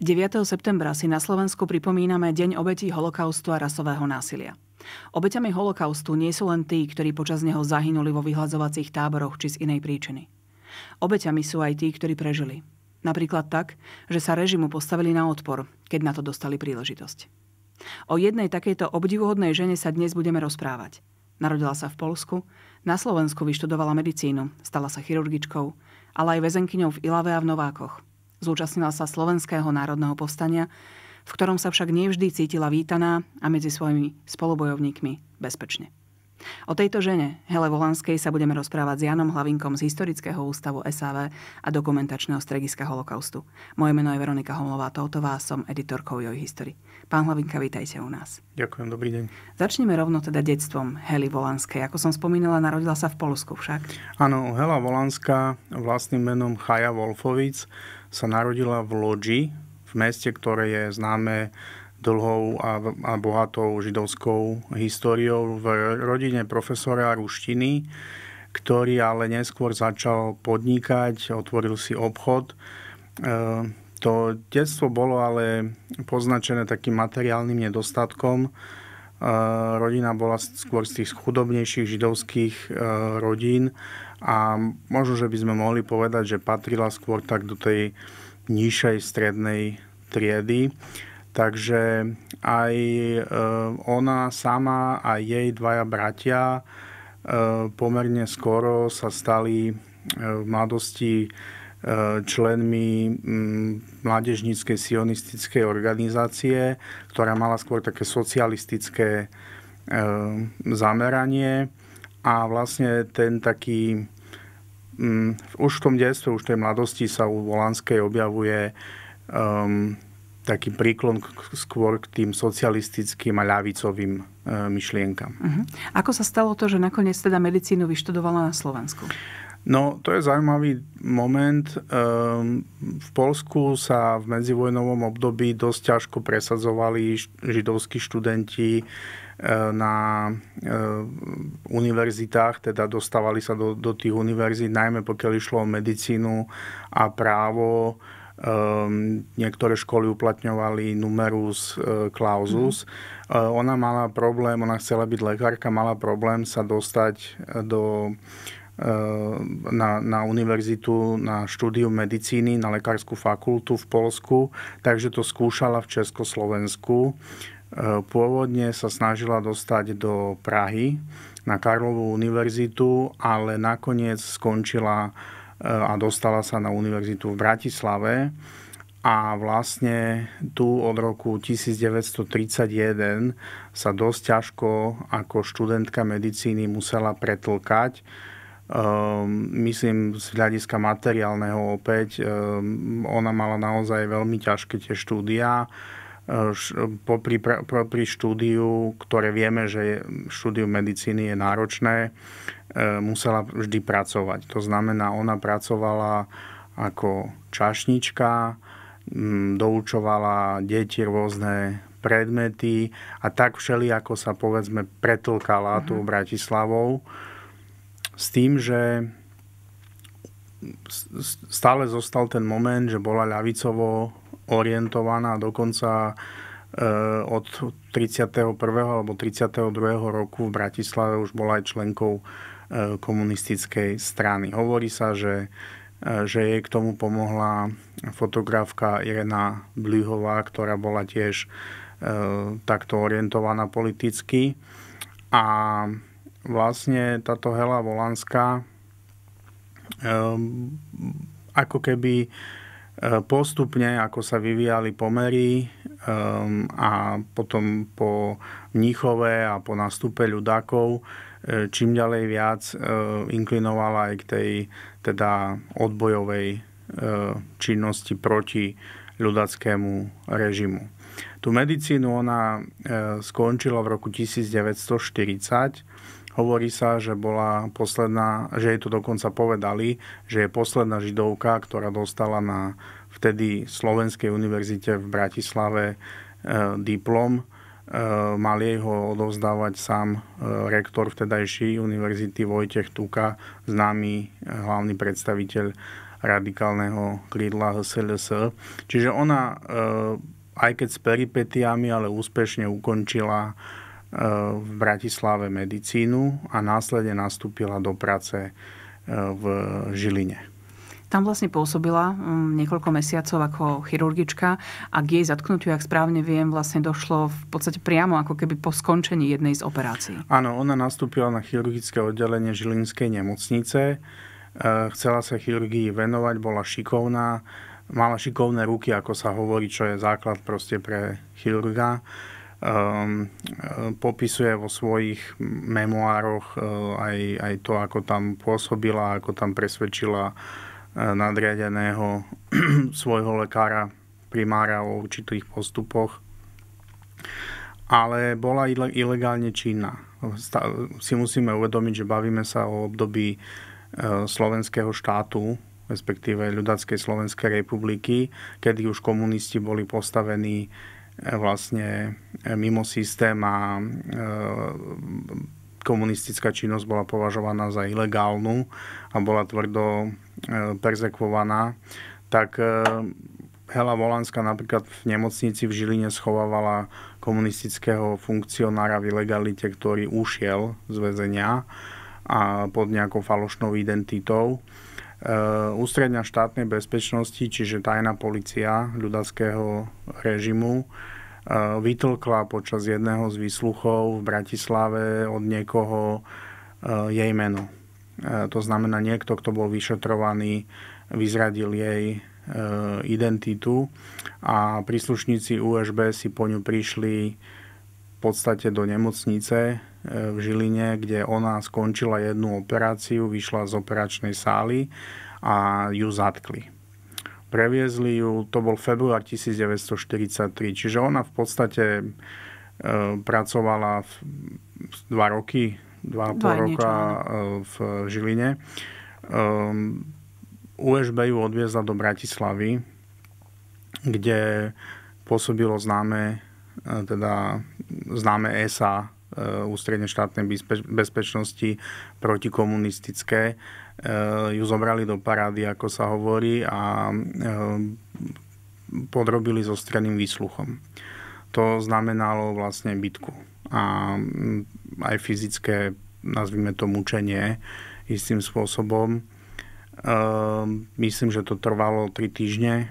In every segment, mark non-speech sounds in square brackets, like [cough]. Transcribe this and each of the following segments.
9. septembra si na Slovensku pripomíname Deň obetí holokaustu a rasového násilia. Obeťami holokaustu nie sú len tí, ktorí počas neho zahynuli vo vyhľadzovacích táboroch či z inej príčiny. Obeťami sú aj tí, ktorí prežili. Napríklad tak, že sa režimu postavili na odpor, keď na to dostali príležitosť. O jednej takejto obdivuhodnej žene sa dnes budeme rozprávať. Narodila sa v Polsku, na Slovensku vyštudovala medicínu, stala sa chirurgičkou, ale aj väzenkyňou v Ilave a v Novákoch – Zúčastnila sa Slovenského národného povstania, v ktorom sa však nevždy cítila vítaná a medzi svojimi spolubojovníkmi bezpečne. O tejto žene, Hele Volanskej, sa budeme rozprávať s Janom Hlavinkom z Historického ústavu SAV a dokumentačného strediska holokaustu. Moje meno je Veronika Homlová-Toutová, som editorkou Joj History. Pán Hlavinka, vítajte u nás. Ďakujem, dobrý deň. Začneme rovno teda detstvom Hely Volanskej. Ako som spomínala, narodila sa v Polsku však. Áno, Hela Volanská vlastným menom Chaja Wolfovic sa narodila v Lodži, v meste, ktoré je známe dlhou a, a bohatou židovskou históriou v rodine profesora ruštiny, ktorý ale neskôr začal podnikať, otvoril si obchod. E, to detstvo bolo ale poznačené takým materiálnym nedostatkom. E, rodina bola skôr z tých chudobnejších židovských e, rodín a možno, že by sme mohli povedať, že patrila skôr tak do tej nižšej strednej triedy. Takže aj e, ona sama a jej dvaja bratia e, pomerne skoro sa stali e, v mladosti členmi mládežníckej sionistickej organizácie, ktorá mala skôr také socialistické zameranie a vlastne ten taký um, už v tom detstve, už v tej mladosti sa u Volanskej objavuje um, taký príklon k, skôr k tým socialistickým a ľavicovým e, myšlienkam. Uh-huh. Ako sa stalo to, že nakoniec teda medicínu vyštudovala na Slovensku? No, to je zaujímavý moment. Ehm, v Polsku sa v medzivojnovom období dosť ťažko presadzovali židovskí študenti na e, univerzitách, teda dostávali sa do, do tých univerzít, najmä pokiaľ išlo o medicínu a právo. Ehm, niektoré školy uplatňovali numerus e, clausus. Mm. ona mala problém, ona chcela byť lekárka, mala problém sa dostať do na, na univerzitu, na štúdiu medicíny, na lekárskú fakultu v Polsku, takže to skúšala v Československu. E, pôvodne sa snažila dostať do Prahy na Karlovú univerzitu, ale nakoniec skončila e, a dostala sa na univerzitu v Bratislave. A vlastne tu od roku 1931 sa dosť ťažko ako študentka medicíny musela pretlkať. E, myslím, z hľadiska materiálneho opäť, ona mala naozaj veľmi ťažké tie štúdia popri, pri štúdiu, ktoré vieme, že štúdiu medicíny je náročné, e, musela vždy pracovať. To znamená, ona pracovala ako čašnička, doučovala deti rôzne predmety a tak všeli, ako sa povedzme pretlkala mhm. tu Bratislavou s tým, že stále zostal ten moment, že bola ľavicovo orientovaná dokonca eh, od 31. alebo 32. roku v Bratislave už bola aj členkou eh, komunistickej strany. Hovorí sa, že, eh, že jej k tomu pomohla fotografka Irena Blihová, ktorá bola tiež takto orientovaná politicky. A vlastne táto Hela Volanská ako keby Postupne, ako sa vyvíjali pomery um, a potom po Mníchove a po nastupe ľudákov, uh, čím ďalej viac uh, inklinovala aj k tej teda odbojovej uh, činnosti proti ľudackému režimu. Tu medicínu ona e, skončila v roku 1940. Hovorí sa, že bola posledná, že jej to dokonca povedali, že je posledná židovka, ktorá dostala na vtedy Slovenskej univerzite v Bratislave e, diplom. E, mal jej ho odovzdávať sám rektor vtedajší univerzity Vojtech Tuka, známy hlavný predstaviteľ radikálneho krídla HSLS. Čiže ona aj keď s peripetiami, ale úspešne ukončila e, v Bratislave medicínu a následne nastúpila do práce e, v Žiline. Tam vlastne pôsobila mm, niekoľko mesiacov ako chirurgička a k jej zatknutiu, ak správne viem, vlastne došlo v podstate priamo ako keby po skončení jednej z operácií. Áno, ona nastúpila na chirurgické oddelenie Žilinskej nemocnice. E, chcela sa chirurgii venovať, bola šikovná, mala šikovné ruky, ako sa hovorí, čo je základ proste pre chirurga. Um, popisuje vo svojich memoároch e, aj, aj to, ako tam pôsobila, ako tam presvedčila e, nadriadeného [clears throat] svojho lekára, primára o určitých postupoch. Ale bola ilegálne činná. Si musíme uvedomiť, že bavíme sa o období slovenského štátu, respektíve ľudackej Slovenskej republiky, kedy už komunisti boli postavení e, vlastne e, mimo systém a e, komunistická činnosť bola považovaná za ilegálnu a bola tvrdo perzekvovaná, tak Hela Volánska napríklad v nemocnici v Žiline schovávala komunistického funkcionára v ilegalite, ktorý ušiel z väzenia a pod nejakou falošnou identitou. Eh, ústredňa štátnej bezpečnosti, čiže tajná policia ľudaského režimu, eh, vytlkla počas jedného z výsluchov v Bratislave od niekoho eh, jej meno. To znamená, niekto, kto bol vyšetrovaný, vyzradil jej identitu a príslušníci USB si po ňu prišli v podstate do nemocnice v Žiline, kde ona skončila jednu operáciu, vyšla z operačnej sály a ju zatkli. Previezli ju, to bol február 1943, čiže ona v podstate e, pracovala v dva roky, dva a pol roka e, v Žiline. E, USB ju odviezla do Bratislavy, kde pôsobilo známe, teda známe ESA Eh, ústredne štátnej bezpečnosti protikomunistické, eh, ju zobrali do parády, ako sa hovorí, a eh, podrobili so stranným výsluchom. To znamenalo vlastne bitku a mm, aj fyzické, nazvime to mučenie istým spôsobom. Myslím, že to trvalo tri týždne,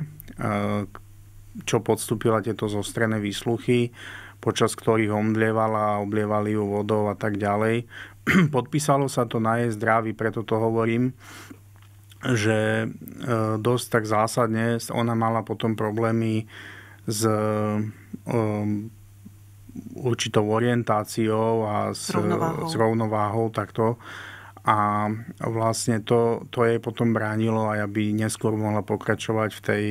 čo podstúpila tieto zostrené výsluchy, počas ktorých omdlievala a oblievali ju vodou a tak ďalej. [clears throat] Podpísalo sa to na jej zdraví, preto to hovorím, že e, dosť tak zásadne ona mala potom problémy s um, určitou orientáciou a s, s rovnováhou. s rovnováhou takto. A vlastne to, to jej potom bránilo aj, aby neskôr mohla pokračovať v tej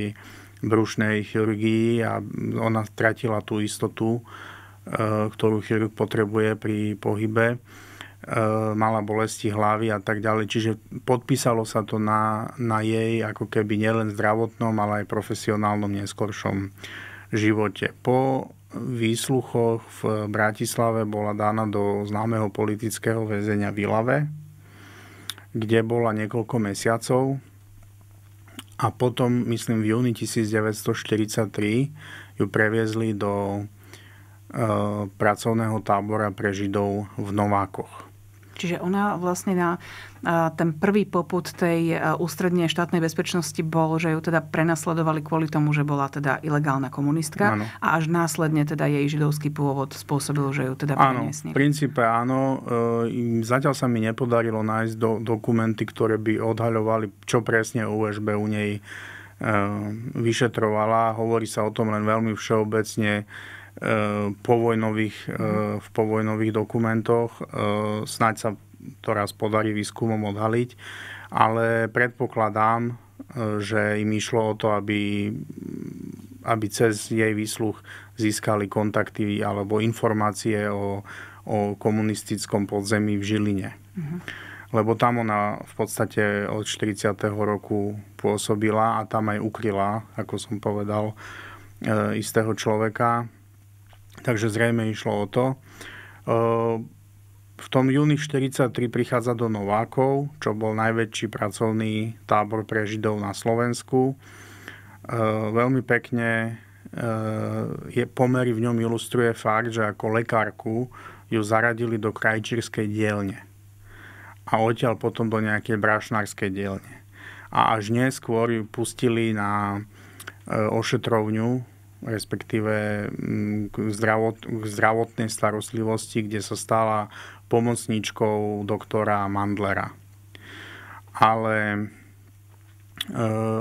brušnej chirurgii a ona stratila tú istotu, e, ktorú chirurg potrebuje pri pohybe. E, mala bolesti hlavy a tak ďalej. Čiže podpísalo sa to na, na jej ako keby nielen zdravotnom, ale aj profesionálnom neskoršom živote. Po výsluchoch v Bratislave bola dána do známeho politického väzenia v kde bola niekoľko mesiacov a potom, myslím, v júni 1943 ju previezli do e, pracovného tábora pre Židov v Novákoch. Čiže ona vlastne na ten prvý poput tej ústredne štátnej bezpečnosti bol, že ju teda prenasledovali kvôli tomu, že bola teda ilegálna komunistka ano. a až následne teda jej židovský pôvod spôsobil, že ju teda preniesli. v princípe áno. E, zatiaľ sa mi nepodarilo nájsť do, dokumenty, ktoré by odhaľovali, čo presne USB u nej e, vyšetrovala. Hovorí sa o tom len veľmi všeobecne Eh, povojnových, eh, v povojnových dokumentoch. Eh, Snaď sa to raz podarí výskumom odhaliť, ale predpokladám, že im išlo o to, aby, aby cez jej výsluch získali kontakty alebo informácie o, o komunistickom podzemí v Žiline. Uh-huh. Lebo tam ona v podstate od 40. roku pôsobila a tam aj ukryla, ako som povedal, istého človeka, Takže zrejme išlo o to. Ehm, v tom júni 1943 prichádza do Novákov, čo bol najväčší pracovný tábor pre Židov na Slovensku. Ehm, veľmi pekne ehm, je pomery v ňom ilustruje fakt, že ako lekárku ju zaradili do krajčírskej dielne a odtiaľ potom do nejakej brašnárskej dielne. A až neskôr ju pustili na ošetrovňu respektíve mm, k, zdravot, k zdravotnej starostlivosti, kde sa stala pomocníčkou doktora Mandlera. Ale e,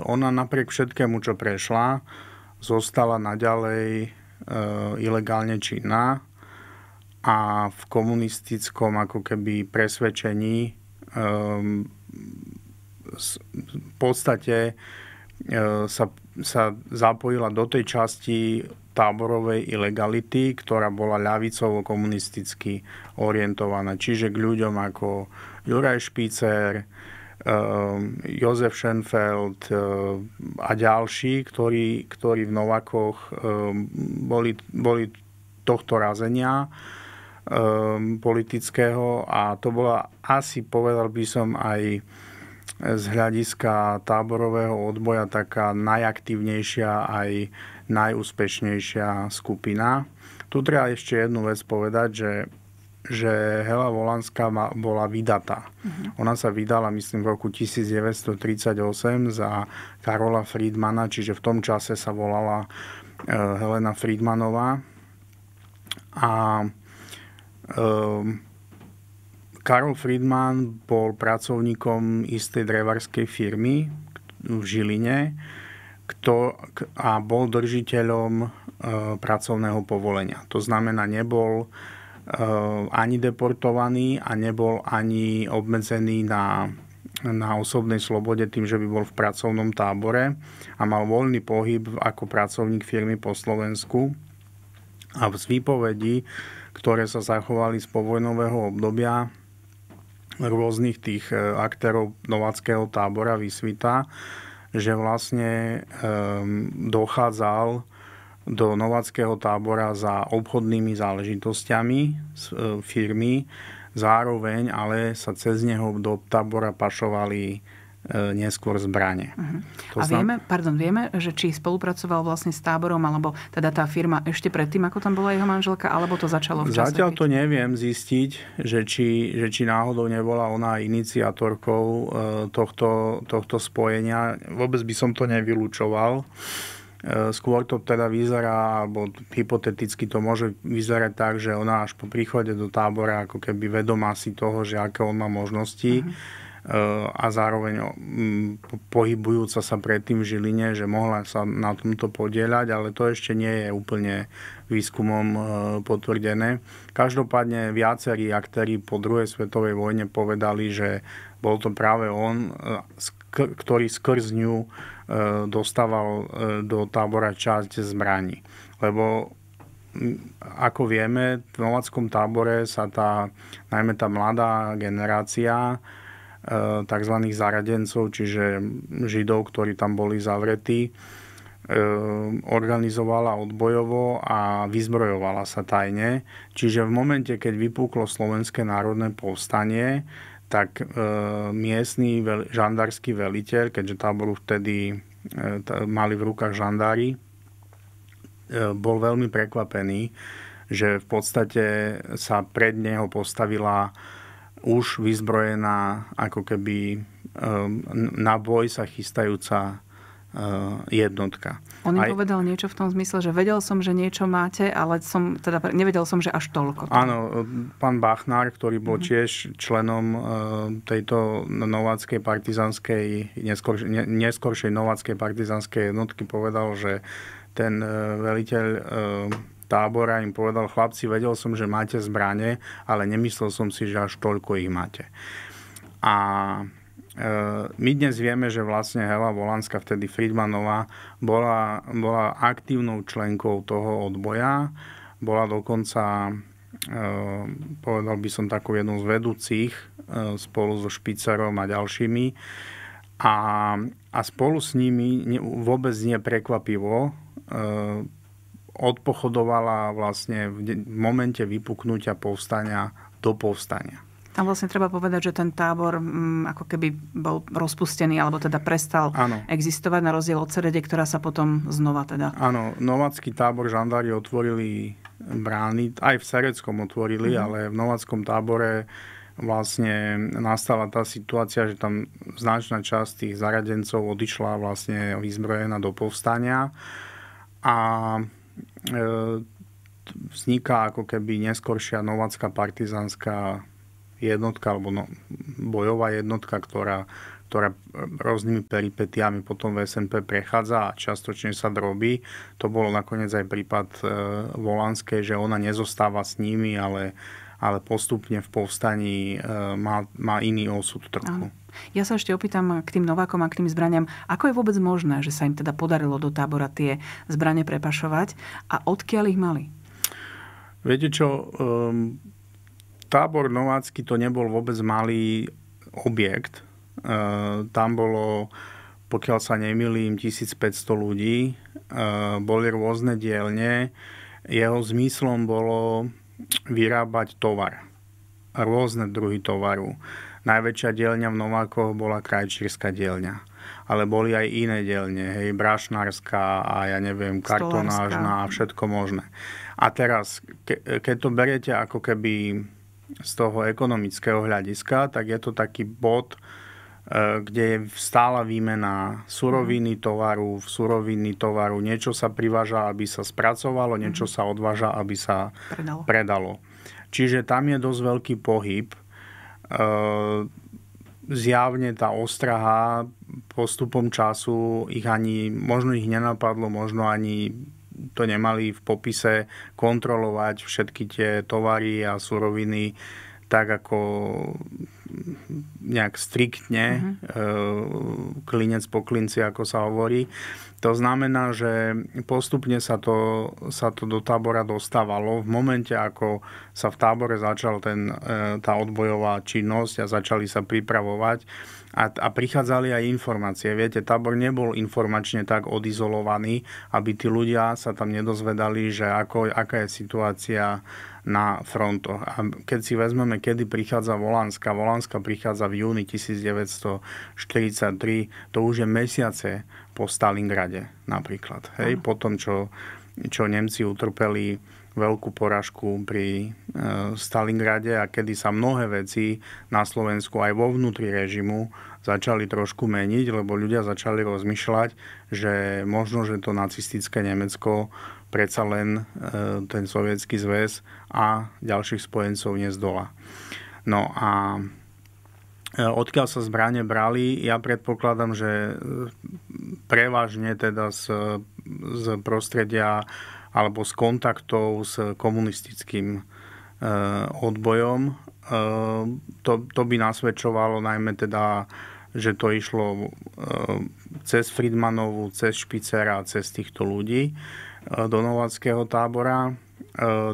ona napriek všetkému, čo prešla, zostala naďalej e, ilegálne činná a v komunistickom ako keby presvedčení e, v podstate E, sa, sa zapojila do tej časti táborovej ilegality, ktorá bola ľavicovo-komunisticky orientovaná. Čiže k ľuďom ako Juraj Špícer, e, Jozef Schenfeld e, a ďalší, ktorí, ktorí v Novakoch boli, boli tohto razenia politického a to bola asi, povedal by som, aj z hľadiska táborového odboja taká najaktívnejšia aj najúspešnejšia skupina. Tu treba ešte jednu vec povedať, že že Hela Volanská bola vydatá. uh mhm. Ona sa vydala, myslím, v roku 1938 za Karola Friedmana, čiže v tom čase sa volala e, Helena Friedmanová. A um, Karol Friedman bol pracovníkom istej drevarskej firmy v Žiline kto, a bol držiteľom e, pracovného povolenia. To znamená, nebol e, ani deportovaný a nebol ani obmedzený na, na osobnej slobode tým, že by bol v pracovnom tábore a mal voľný pohyb ako pracovník firmy po Slovensku. A z výpovedí, ktoré sa zachovali z povojnového obdobia, rôznych tých e, aktérov nováckého tábora Vysvita, že vlastne dochádzal do nováckého tábora za obchodnými záležitosťami e, firmy, zároveň ale sa cez neho do tábora pašovali E, neskôr zbranie. Uh-huh. Mhm. To a znam... vieme, pardon, vieme, že či spolupracoval vlastne s táborom, alebo teda tá firma ešte predtým, ako tam bola jeho manželka, alebo to začalo v čase? Zatiaľ to neviem zistiť, že či, že či náhodou nebola ona iniciatorkou e, tohto, tohto spojenia. Vôbec by som to nevylučoval. E, skôr to teda vyzerá, alebo hypoteticky to môže vyzerať tak, že ona až po príchode do tábora ako keby vedomá si toho, že aké on má možnosti. Uh-huh a zároveň pohybujúca sa predtým v Žiline, že mohla sa na tomto podieľať, ale to ešte nie je úplne výskumom e, potvrdené. Každopádne viacerí aktéri po druhej svetovej vojne povedali, že bol to práve on, e, ktorý skrz ňu e, dostával do tábora časť zbraní. Lebo ako vieme, v novackom tábore sa tá, najmä tá mladá generácia Eh, tzv. zaradencov, čiže židov, ktorí tam boli zavretí, eh, organizovala odbojovo a vyzbrojovala sa tajne. Čiže v momente, keď vypuklo Slovenské národné povstanie, tak eh, miestný žandársky veliteľ, keďže táboru vtedy mali v rukách žandári, bol veľmi prekvapený, že v podstate sa pred neho postavila už vyzbrojená ako keby ehm, na boj sa chystajúca ehm, jednotka. On im Aj, povedal niečo v tom zmysle, že vedel som, že niečo máte, ale som, teda nevedel som, že až toľko. Teda. Áno, ehm, pán Bachnár, ktorý bol mhm. tiež členom tejto nováckej partizanskej, neskôr, neskoršej nováckej partizanskej jednotky, povedal, že ten veliteľ tábora im povedal, chlapci, vedel som, že máte zbranie, ale nemyslel som si, že až toľko ich máte. A e, my dnes vieme, že vlastne Hela Volánska, vtedy Friedmanová, bola, bola aktívnou členkou toho odboja, bola dokonca e, povedal by som takú jednu z vedúcich e, spolu so Špicerom a ďalšími. A, a spolu s nimi vôbec neprekvapivo odpochodovala vlastne v momente vypuknutia povstania do povstania. Tam vlastne treba povedať, že ten tábor m, mm, ako keby bol rozpustený, alebo teda prestal ano. existovať na rozdiel od Cerede, ktorá sa potom znova teda... Áno, novacký tábor žandári otvorili brány, aj v Sereckom otvorili, mm. ale v novackom tábore vlastne nastala tá situácia, že tam značná časť tých zaradencov odišla vlastne vyzbrojená do povstania a E, vzniká ako keby neskoršia novacká partizánska jednotka alebo no, bojová jednotka, ktorá, ktorá rôznymi peripetiami potom v SNP prechádza a častočne sa drobí. To bolo nakoniec aj prípad e, Volanskej, že ona nezostáva s nimi, ale, ale postupne v povstaní e, má, má iný osud trochu. Áno. Ja sa ešte opýtam k tým Novákom a k tým zbraniam, ako je vôbec možné, že sa im teda podarilo do tábora tie zbranie prepašovať a odkiaľ ich mali? Viete čo, um, tábor Novácky to nebol vôbec malý objekt. Uh, tam bolo, pokiaľ sa nemýlim, 1500 ľudí. Uh, boli rôzne dielne. Jeho zmyslom bolo vyrábať tovar. Rôzne druhy tovaru. Uh, najväčšia dielňa v Novákoch bola krajčírska dielňa ale boli aj iné dielne, hej, brašnárska a ja neviem, kartonážna a všetko možné. A teraz, ke, keď to beriete ako keby z toho ekonomického hľadiska, tak je to taký bod, e, kde je stála výmena suroviny tovaru, v suroviny tovaru. Niečo sa privaža, aby sa spracovalo, niečo mhm. sa odváža, aby sa predalo. predalo. Čiže tam je dosť veľký pohyb Ehm, zjavne tá ostraha postupom času ich ani, možno ich nenapadlo, možno ani to nemali v popise kontrolovať všetky tie tovary a suroviny, tak ako nejak striktne uh-huh. klinec po klinci, ako sa hovorí. To znamená, že postupne sa to, sa to do tábora dostávalo. V momente, ako sa v tábore začal ten, e, tá odbojová činnosť a začali sa pripravovať, a, a prichádzali aj informácie. Viete, tábor nebol informačne tak odizolovaný, aby tí ľudia sa tam nedozvedali, že ako, aká je situácia na frontoch. A keď si vezmeme, kedy prichádza Volánska, Volánska prichádza v júni 1943, to už je mesiace po Stalingrade napríklad. Hej, po tom, čo, čo Nemci utrpeli veľkú poražku pri e, Stalingrade a kedy sa mnohé veci na Slovensku aj vo vnútri režimu začali trošku meniť, lebo ľudia začali rozmýšľať, že možno, že to nacistické Nemecko predsa len e, ten sovietský zväz a ďalších spojencov nezdola. No a e, odkiaľ sa zbranie brali, ja predpokladám, že e, prevažne teda z, z prostredia alebo z kontaktov s komunistickým odbojom. To, to by nasvedčovalo najmä teda že to išlo cez Friedmanovu, cez Špicera, cez týchto ľudí. E, do novackého tábora. E,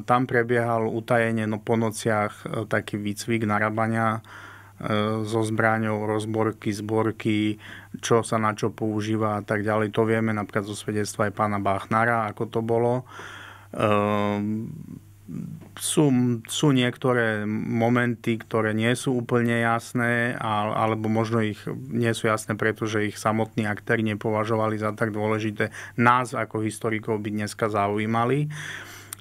tam prebiehal utajenie no po nociach e, taký výcvik narabania so zbraňou, rozborky, zborky, čo sa na čo používa a tak ďalej. To vieme napríklad zo svedectva aj pána Bachnára, ako to bolo sú, sú niektoré momenty, ktoré nie sú úplne jasné, alebo možno ich nie sú jasné, pretože ich samotní aktéri nepovažovali za tak dôležité. Nás ako historikov by dneska zaujímali,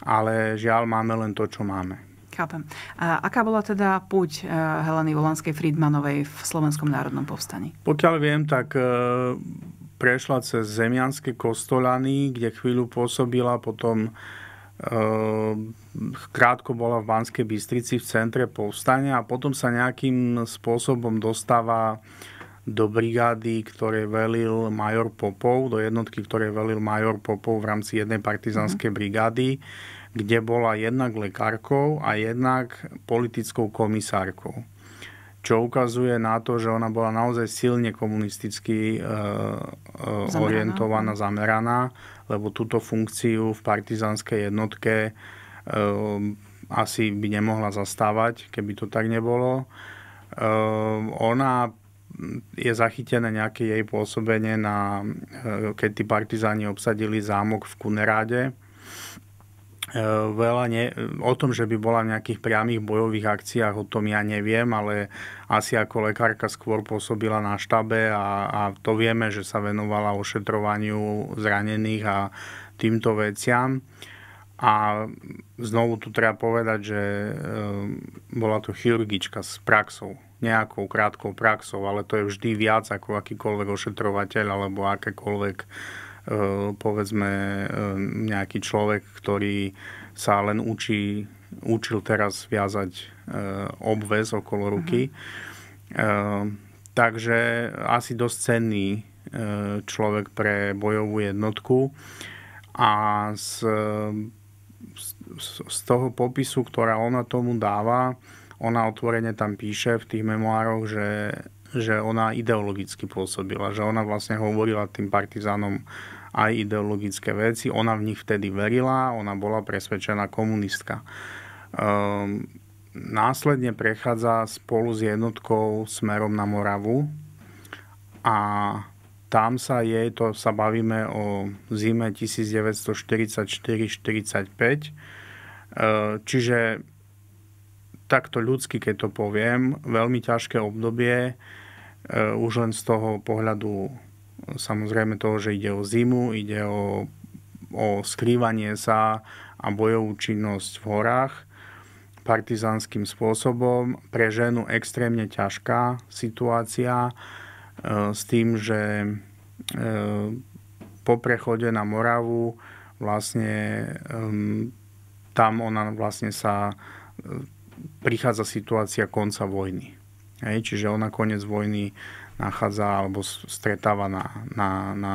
ale žiaľ máme len to, čo máme. Chápem. A aká bola teda púť eh, Heleny Volanskej Friedmanovej v Slovenskom národnom povstaní? Pokiaľ viem, tak eh, prešla cez Zemianské kostolany, kde chvíľu pôsobila, potom Ehm, krátko bola v Banskej Bystrici v centre povstania a potom sa nejakým spôsobom dostáva do brigády, ktoré velil major Popov, do jednotky, ktoré velil major Popov v rámci jednej partizanskej mhm. brigády, kde bola jednak lekárkou a jednak politickou komisárkou čo ukazuje na to, že ona bola naozaj silne komunisticky e, e, zameraná. orientovaná, zameraná, lebo túto funkciu v partizánskej jednotke e, asi by nemohla zastávať, keby to tak nebolo. ona je zachytené nejaké jej pôsobenie na, keď tí partizáni obsadili zámok v Kuneráde. E, veľa ne, o tom, že by bola v nejakých priamých bojových akciách, o tom ja neviem, ale asi ako lekárka skôr pôsobila na štabe a, a to vieme, že sa venovala ošetrovaniu zranených a týmto veciam. A znovu tu treba povedať, že e, bola to chirurgička s praxou, nejakou krátkou praxou, ale to je vždy viac ako akýkoľvek ošetrovateľ alebo akékoľvek E, povedzme e, nejaký človek, ktorý sa len učí, učil teraz viazať e, obvez okolo ruky. Mm-hmm. Takže asi dosť cenný človek pre bojovú jednotku. A z, z, z toho popisu, ktorá ona tomu dáva, ona otvorene tam píše v tých memoároch, že že ona ideologicky pôsobila, že ona vlastne hovorila tým partizánom aj ideologické veci, ona v nich vtedy verila, ona bola presvedčená komunistka. Ehm, následne prechádza spolu s jednotkou smerom na Moravu a tam sa jej, to sa bavíme o zime 1944-45, ehm, čiže takto ľudsky, keď to poviem, veľmi ťažké obdobie, Eh, už len z toho pohľadu samozrejme toho, že ide o zimu, ide o, o skrývanie sa a bojovú činnosť v horách partizánským spôsobom. Pre ženu extrémne ťažká situácia eh, s tým, že eh, po prechode na Moravu vlastne ehm, tam ona vlastne sa prichádza situácia konca vojny. Hej, čiže on na koniec vojny nachádza alebo stretáva na, na, na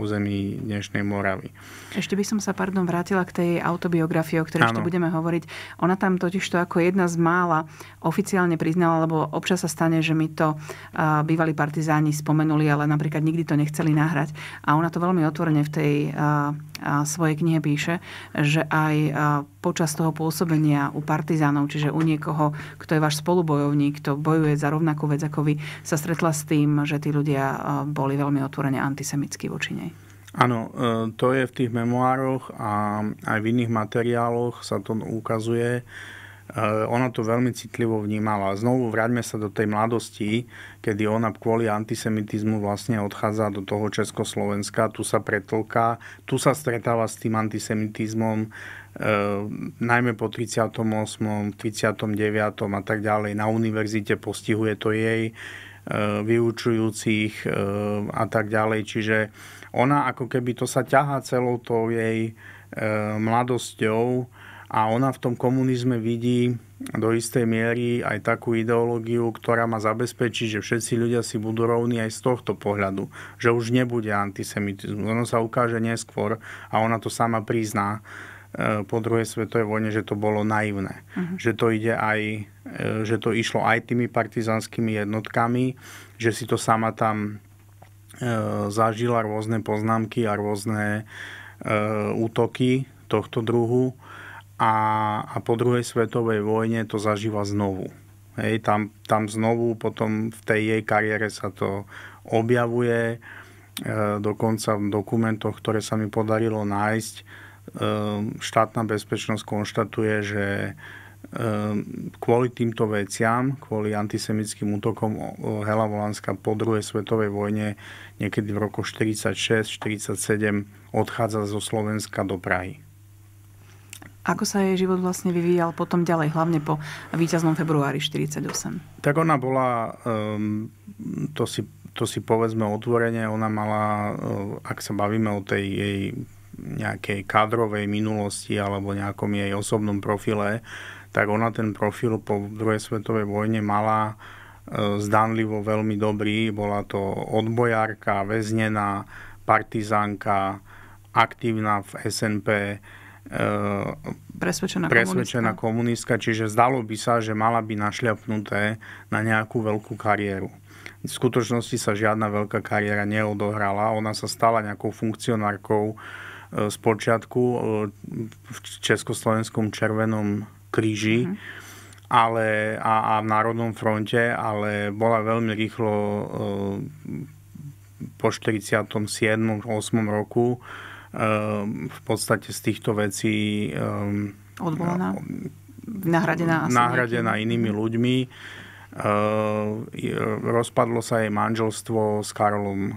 území dnešnej Moravy. Ešte by som sa, pardon, vrátila k tej autobiografii, o ktorej ano. ešte budeme hovoriť. Ona tam totiž to ako jedna z mála oficiálne priznala, lebo občas sa stane, že mi to uh, bývalí partizáni spomenuli, ale napríklad nikdy to nechceli nahrať. A ona to veľmi otvorene v tej uh, uh, svojej knihe píše, že aj uh, počas toho pôsobenia u partizánov, čiže u niekoho, kto je váš spolubojovník, kto bojuje za rovnakú vec ako vy, sa stretla s tým, že tí ľudia e, boli veľmi otvorene antisemickí voči nej? Áno, e, to je v tých memoároch a aj v iných materiáloch sa to ukazuje. E, ona to veľmi citlivo vnímala. Znovu vráťme sa do tej mladosti, kedy ona kvôli antisemitizmu vlastne odchádza do toho Československa, tu sa pretlka, tu sa stretáva s tým antisemitizmom, Ehm, najmä po 38., 39. a tak ďalej. Na univerzite postihuje to jej ehm, vyučujúcich ehm, a tak ďalej. Čiže ona ako keby to sa ťahá celou tou jej mladosťou a ona v tom komunizme vidí do istej miery aj takú ideológiu, ktorá má zabezpečiť, že všetci ľudia si budú rovní aj z tohto pohľadu. Že už nebude antisemitizmus. Ono sa ukáže neskôr a ona to sama prizná Eh, po druhej svetovej vojne, že to bolo naivné. Uh-huh. Že to ide aj, eh, že to išlo aj tými partizanskými jednotkami, že si to sama tam eh, zažila rôzne poznámky a rôzne útoky tohto druhu a, a po druhej svetovej vojne to zažíva znovu. Hej, tam, tam znovu potom v tej jej kariére sa to objavuje, dokonca v dokumentoch, ktoré sa mi podarilo nájsť, Ehm, štátna bezpečnosť konštatuje, že ehm, kvôli týmto veciam, kvôli antisemickým útokom Hela Volánska po druhej svetovej vojne niekedy v roku 46-47 odchádza zo Slovenska do Prahy. Ako sa jej život vlastne vyvíjal potom ďalej, hlavne po víťaznom februári 48? Tak ona bola, ehm, to si, to si povedzme otvorene, ona mala, e, ak sa bavíme o tej jej nejakej kadrovej minulosti alebo nejakom jej osobnom profile, tak ona ten profil po druhej svetovej vojne mala e, zdanlivo veľmi dobrý. Bola to odbojárka, väznená, partizánka, aktívna v SNP, e, presvedčená, presvedčená komunistka. komunistka, čiže zdalo by sa, že mala by našľapnuté na nejakú veľkú kariéru. V skutočnosti sa žiadna veľká kariéra neodohrala, ona sa stala nejakou funkcionárkou z počiatku e, v Československom červenom kríži mm. ale, a, a v Národnom fronte, ale bola veľmi rýchlo e, po 47. 8. roku e, v podstate z týchto vecí odvolená Nahradená, nahradená inými mhm. ľuďmi. Rozpadlo sa jej manželstvo s Karolom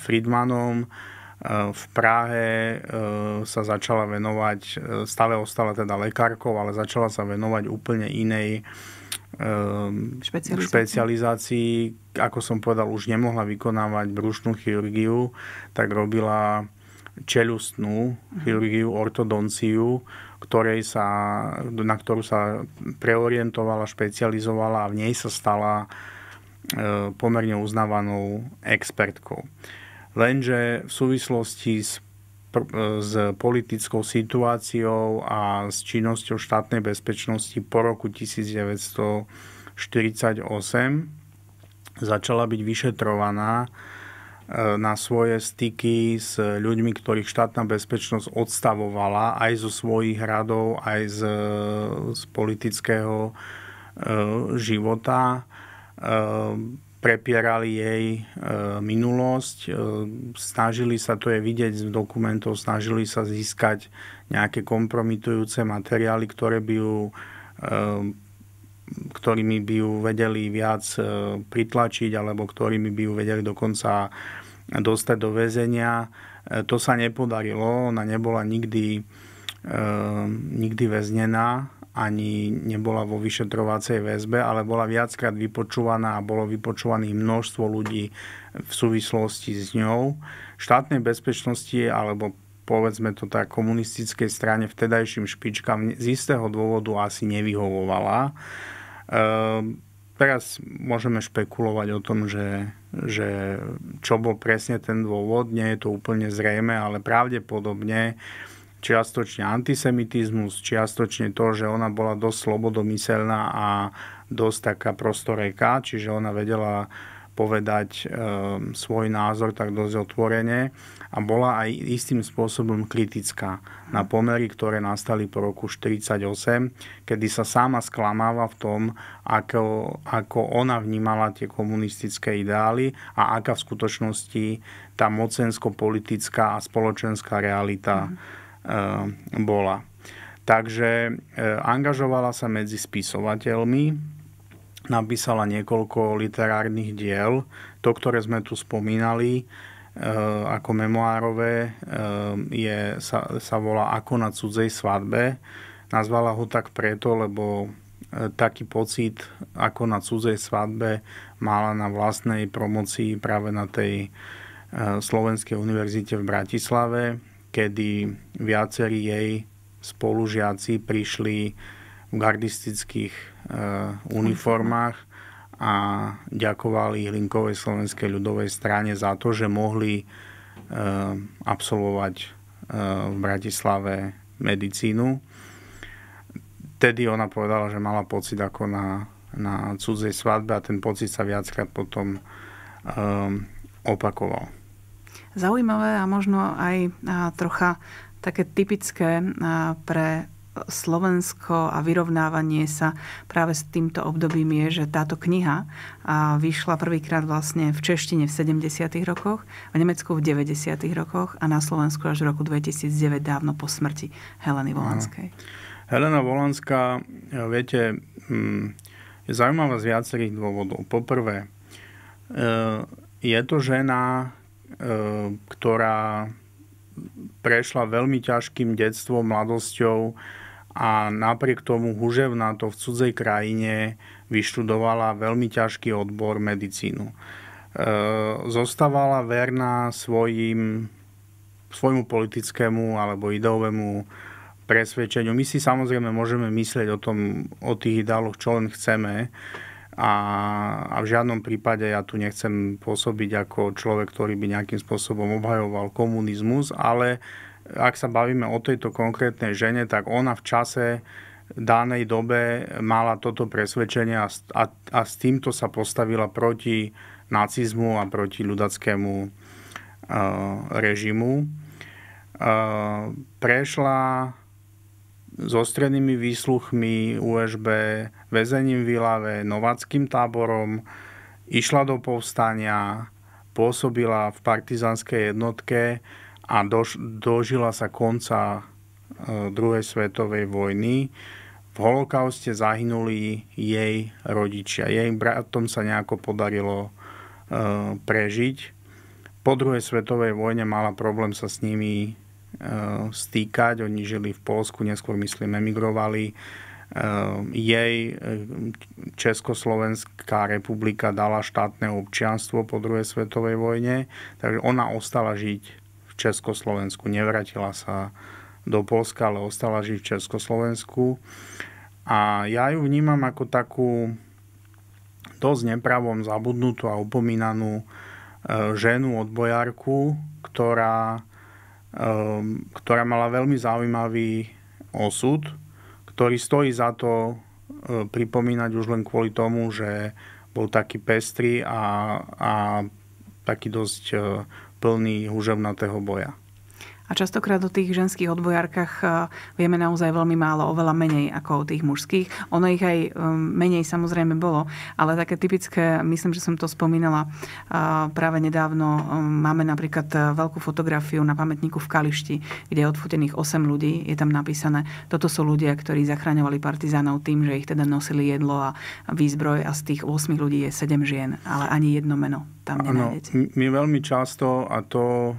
Friedmanom E, v Prahe e, sa začala venovať, e, stále ostala teda lekárkou, ale začala sa venovať úplne inej špecializácii. špecializácii. Ako som povedal, už nemohla vykonávať brušnú chirurgiu, tak robila čelustnú mhm. chirurgiu, ortodonciu, ktorej sa, na ktorú sa preorientovala, špecializovala a v nej sa stala pomerne uznávanou expertkou. Lenže v súvislosti s, e, s politickou situáciou a s činnosťou štátnej bezpečnosti po roku 1948 začala byť vyšetrovaná e, na svoje styky s ľuďmi, ktorých štátna bezpečnosť odstavovala aj zo svojich radov, aj z, z politického e, života. E, prepierali jej e, minulosť, e, snažili sa, to je vidieť z dokumentov, snažili sa získať nejaké kompromitujúce materiály, ktoré by ju, e, ktorými by ju vedeli viac pritlačiť alebo ktorými by ju vedeli dokonca dostať do väzenia. To sa nepodarilo, ona nebola nikdy, nikdy väznená ani nebola vo vyšetrovacej väzbe, ale bola viackrát vypočúvaná a bolo vypočúvaných množstvo ľudí v súvislosti s ňou. Štátnej bezpečnosti alebo povedzme to tak komunistickej strane vtedajším špičkám z istého dôvodu asi nevyhovovala. Ehm, teraz môžeme špekulovať o tom, že, že čo bol presne ten dôvod, nie je to úplne zrejme, ale pravdepodobne čiastočne antisemitizmus, čiastočne to, že ona bola dosť slobodomyselná a dosť taká prostoreka, čiže ona vedela povedať e, svoj názor tak dosť otvorene a bola aj istým spôsobom kritická na pomery, ktoré nastali po roku 1948, kedy sa sama sklamáva v tom, ako, ako ona vnímala tie komunistické ideály a aká v skutočnosti tá mocensko-politická a spoločenská realita mm Eh, bola. Takže eh, angažovala sa medzi spisovateľmi, napísala niekoľko literárnych diel. To, ktoré sme tu spomínali eh, ako memoárové, je, sa, sa volá Ako na cudzej svadbe. Nazvala ho tak preto, lebo taký pocit ako na cudzej svadbe mala na vlastnej promocii práve na tej Slovenskej univerzite v Bratislave kedy viacerí jej spolužiaci prišli v gardistických e, uniformách a ďakovali Hlinkovej slovenskej ľudovej strane za to, že mohli e, absolvovať e, v Bratislave medicínu. Tedy ona povedala, že mala pocit ako na, na cudzej svadbe a ten pocit sa viackrát potom opakoval zaujímavé a možno aj trocha také typické pre Slovensko a vyrovnávanie sa práve s týmto obdobím je, že táto kniha vyšla prvýkrát vlastne v češtine v 70. rokoch, v Nemecku v 90. rokoch a na Slovensku až v roku 2009 dávno po smrti Heleny Volanskej. Helena Volanská, e, viete, mm, je zaujímavá z viacerých dôvodov. Poprvé, e, je to žena, E, ktorá prešla veľmi ťažkým detstvom, mladosťou a napriek tomu huževná to v cudzej krajine vyštudovala veľmi ťažký odbor medicínu. E, zostávala verná svojim, svojmu politickému alebo ideovému presvedčeniu. My si samozrejme môžeme myslieť o, tom, o tých ideáloch, čo len chceme, a, a v žiadnom prípade ja tu nechcem pôsobiť ako človek, ktorý by nejakým spôsobom obhajoval komunizmus, ale ak sa bavíme o tejto konkrétnej žene, tak ona v čase danej dobe mala toto presvedčenie a, a, a s týmto sa postavila proti nacizmu a proti ľudackému uh, e, režimu. Uh, prešla s ostrenými výsluchmi USB, väzením v Ilave, nováckým táborom, išla do povstania, pôsobila v partizanskej jednotke a dož, dožila sa konca e, druhej svetovej vojny. V holokauste zahynuli jej rodičia. Jej bratom sa nejako podarilo e, prežiť. Po druhej svetovej vojne mala problém sa s nimi Eh, stýkať. Oni žili v Polsku, neskôr myslím emigrovali. Eh, jej eh, Československá republika dala štátne občianstvo po druhej svetovej vojne, takže ona ostala žiť v Československu, nevratila sa do Polska, ale ostala žiť v Československu. A ja ju vnímam ako takú dosť nepravom zabudnutú a upomínanú ženu od bojárku, ktorá Ehm, ktorá mala veľmi zaujímavý osud, ktorý stojí za to e, pripomínať už len kvôli tomu, že bol taký pestrý a, a taký dosť e, plný húževnatého boja. A častokrát o tých ženských odbojárkach e, vieme naozaj veľmi málo, oveľa menej ako o tých mužských. Ono ich aj e, menej samozrejme bolo, ale také typické, myslím, že som to spomínala e, práve nedávno, máme napríklad veľkú fotografiu na pamätníku v Kališti, kde je odfotených 8 ľudí, je tam napísané, toto sú ľudia, ktorí zachraňovali partizánov tým, že ich teda nosili jedlo a výzbroj a z tých 8 ľudí je 7 žien, ale ani jedno meno tam nenájdete. Ano, my veľmi často, a to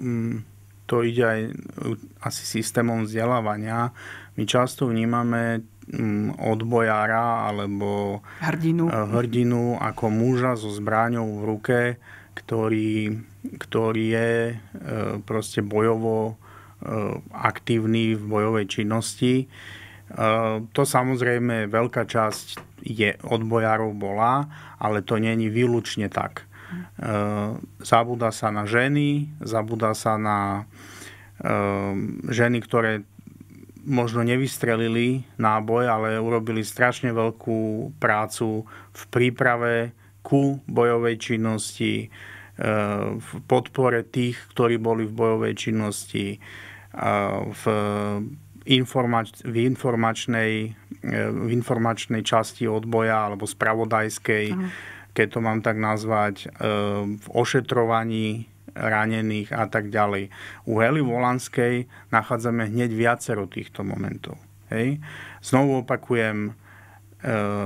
mm, to ide aj mm, asi systémom vzdelávania. My často vnímame mm, odbojára alebo hrdinu. Eh, hrdinu ako muža so zbráňou v ruke, ktorý, ktorý je eh, proste bojovo eh, aktívny v bojovej činnosti. To samozrejme veľká časť je, odbojárov bola, ale to není výlučne tak. Eh, zabúda sa na ženy, zabúda sa na eh, ženy, ktoré možno nevystrelili náboj, ale urobili strašne veľkú prácu v príprave ku bojovej činnosti, eh, v podpore tých, ktorí boli v bojovej činnosti, v, informač- v, informačnej, v informačnej časti odboja alebo spravodajskej. Aha keď to mám tak nazvať, eh, v ošetrovaní ranených a tak ďalej. U Heli Volanskej nachádzame hneď viacero týchto momentov. Hej. Znovu opakujem, eh,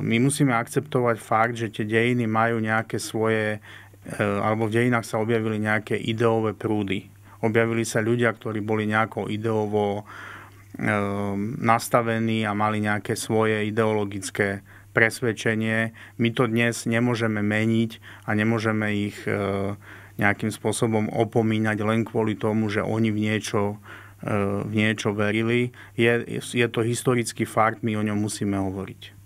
my musíme akceptovať fakt, že tie dejiny majú nejaké svoje, eh, alebo v dejinách sa objavili nejaké ideové prúdy. Objavili sa ľudia, ktorí boli nejako ideovo nastavení a mali nejaké svoje ideologické presvedčenie. My to dnes nemôžeme meniť a nemôžeme ich e, nejakým spôsobom opomínať len kvôli tomu, že oni v niečo, e, v niečo verili. Je, je to historický fakt, my o ňom musíme hovoriť.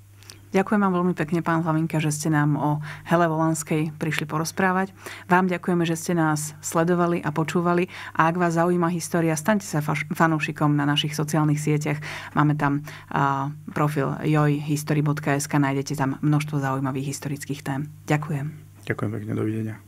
Ďakujem vám veľmi pekne, pán Hlavinka, že ste nám o Hele Volanskej prišli porozprávať. Vám ďakujeme, že ste nás sledovali a počúvali. A ak vás zaujíma história, staňte sa fanúšikom na našich sociálnych sieťach. Máme tam profil joyhistory.sk, nájdete tam množstvo zaujímavých historických tém. Ďakujem. Ďakujem pekne, dovidenia.